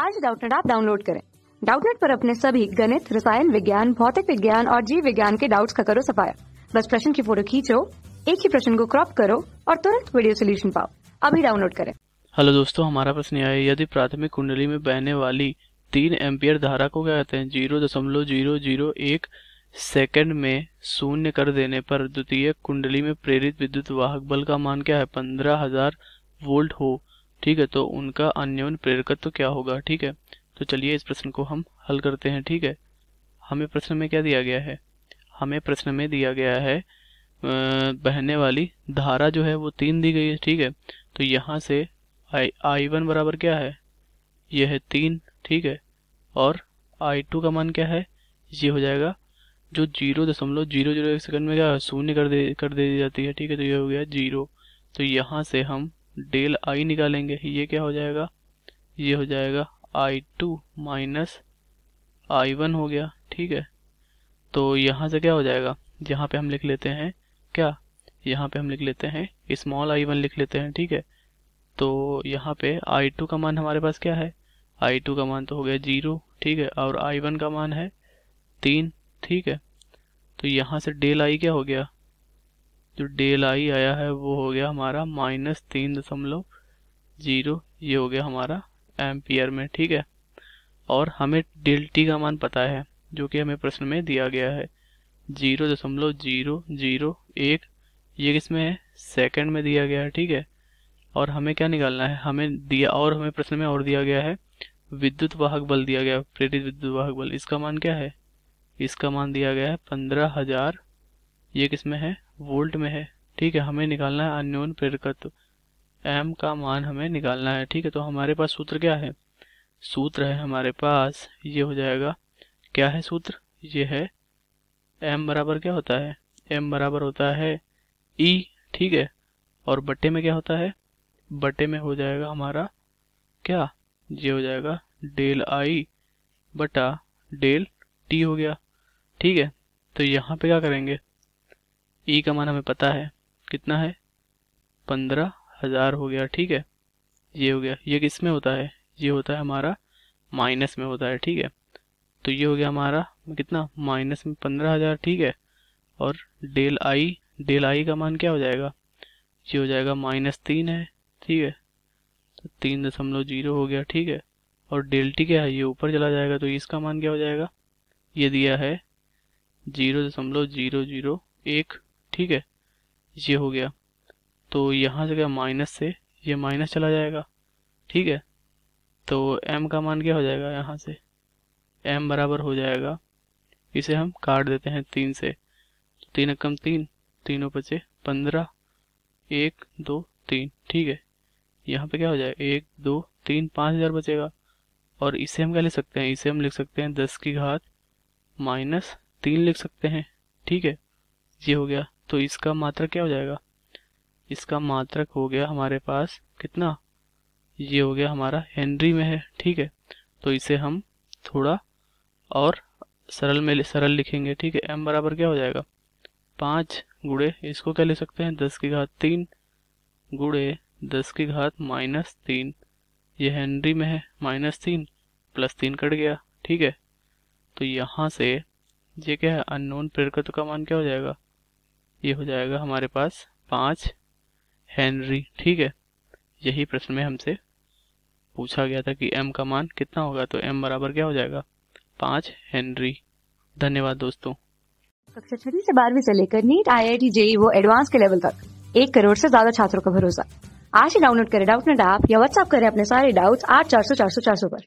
आज डाउटनेट आप डाउनलोड करें डाउटनेट पर अपने सभी गणित रसायन विज्ञान भौतिक विज्ञान और जीव विज्ञान के डाउट्स का करो सफाया बस प्रश्न की फोटो खींचो एक ही प्रश्न को क्रॉप करो और तुरंत वीडियो सोल्यूशन पाओ अभी डाउनलोड करें हेलो दोस्तों हमारा प्रश्न है यदि प्राथमिक कुंडली में बहने वाली तीन एम्पियर धारा को क्या कहते हैं जीरो दशमलव जीरो जीरो एक सेकेंड में शून्य कर देने पर द्वितीय कुंडली में प्रेरित विद्युत वाहक बल का मान क्या है पंद्रह हजार वोल्ट हो ठीक है तो उनका अन्योन प्रेरकत्व क्या होगा ठीक है तो चलिए इस प्रश्न को हम हल करते हैं ठीक है हमें प्रश्न में क्या दिया गया है हमें प्रश्न में दिया गया है बहने वाली धारा जो है वो तीन दी गई है ठीक है तो यहाँ से आई आई वन बराबर क्या है यह है तीन ठीक है और आई टू का मान क्या है ये हो जाएगा जो जीरो दशमलव जीरो जीरो एक सेकंड में क्या शून्य कर दे कर दे दी जाती है ठीक है तो ये हो गया जीरो तो यहाँ से हम डेल आई निकालेंगे ये क्या हो जाएगा ये हो जाएगा I two minus I one हो गया ठीक है तो यहाँ से क्या हो जाएगा यहाँ पे हम लिख लेते हैं क्या यहाँ पे हम लिख लेते हैं स्मॉल आई वन लिख लेते हैं ठीक है तो यहाँ पे आई टू का मान हमारे पास क्या है आई टू का मान तो हो गया जीरो ठीक है और आई वन का मान है तीन ठीक है तो यहाँ से डेल आई क्या हो गया जो डेल आई आया है वो हो गया हमारा माइनस तीन दशमलव जीरो ये हो गया हमारा एम्पियर में ठीक है और हमें डेल टी का मान पता है जो कि हमें प्रश्न में दिया गया है जीरो दशमलव जीरो जीरो एक ये किसमें है सेकंड में दिया गया है ठीक है और हमें क्या निकालना है हमें दिया और हमें प्रश्न में और दिया गया है विद्युत वाहक बल दिया गया प्रेरित विद्युत वाहक बल इसका मान क्या है इसका मान दिया गया है पंद्रह हजार ये किस में है वोल्ट में है ठीक है हमें निकालना है अन्योन प्रेरकत्व एम का मान हमें निकालना है ठीक है तो हमारे पास सूत्र क्या है सूत्र है हमारे पास ये हो जाएगा क्या है सूत्र ये है एम बराबर क्या होता है एम बराबर होता है ई e। ठीक है और बट्टे में क्या होता है बट्टे में हो जाएगा हमारा क्या ये हो जाएगा डेल आई बटा डेल टी हो गया ठीक है तो यहाँ पे क्या करेंगे ई e का मान हमें पता है कितना है पंद्रह हज़ार हो गया ठीक है ये हो गया ये किस में होता है ये होता है हमारा माइनस में होता है ठीक है तो ये हो गया हमारा कितना माइनस में पंद्रह हज़ार ठीक है और डेल आई डेल आई का मान क्या हो जाएगा ये हो जाएगा माइनस तीन है ठीक है तो तीन दशमलव जीरो हो गया ठीक है और डेल टी क्या है ये ऊपर चला जाएगा तो इसका मान क्या हो जाएगा ये दिया है जीरो दशमलव जीरो जीरो एक ठीक है ये हो गया तो यहाँ से क्या माइनस से ये माइनस चला जाएगा ठीक है तो m का मान क्या हो जाएगा यहाँ से m बराबर हो जाएगा इसे हम काट देते हैं तीन से तो तीन कम तीन तीनों पचे पंद्रह एक दो तीन ठीक है यहाँ पे क्या हो जाएगा एक दो तीन पाँच हज़ार बचेगा और इसे हम क्या लिख सकते हैं इसे हम लिख सकते हैं दस की घात माइनस तीन लिख सकते हैं ठीक है ये हो गया तो इसका मात्रक क्या हो जाएगा इसका मात्रक हो गया हमारे पास कितना ये हो गया हमारा हेनरी में है ठीक है तो इसे हम थोड़ा और सरल में सरल लिखेंगे ठीक है एम बराबर क्या हो जाएगा पाँच गुड़े इसको क्या ले सकते हैं दस की घात तीन गुड़े दस की घात माइनस तीन ये हेनरी में है माइनस तीन प्लस तीन कट गया ठीक है तो यहाँ से ये क्या है अननोन प्रेरकत्व का मान क्या हो जाएगा ये हो जाएगा हमारे पास पाँच हेनरी ठीक है यही प्रश्न में हमसे पूछा गया था कि एम का मान कितना होगा तो एम बराबर क्या हो जाएगा पाँच हेनरी धन्यवाद दोस्तों कक्षा छठी से बारहवीं से लेकर NEET I I T JEE वो एडवांस के लेवल तक एक करोड़ से ज्यादा छात्रों का भरोसा आज ही डाउनलोड करें डाउट नेट ऐप या व्हाट्सअप करें अपने सारे डाउट्स आठ चार सौ चार सौ चार सौ पर